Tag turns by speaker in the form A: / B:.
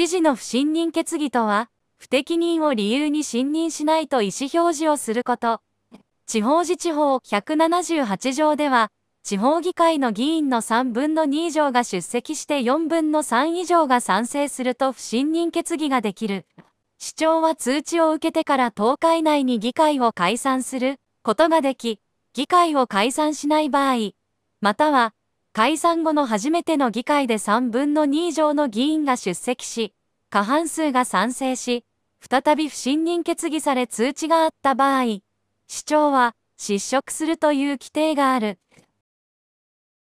A: 知事の不信任決議とは、不適任を理由に信任しないと意思表示をすること。地方自治法178条では、地方議会の議員の3分の2以上が出席して4分の3以上が賛成すると不信任決議ができる。市長は通知を受けてから10日以内に議会を解散することができ、議会を解散しない場合、または解散後の初めての議会で3分の2以上の議員が出席し、過半数が賛成し、再び不信任決議され通知があった場合、市長は失職するという規定がある。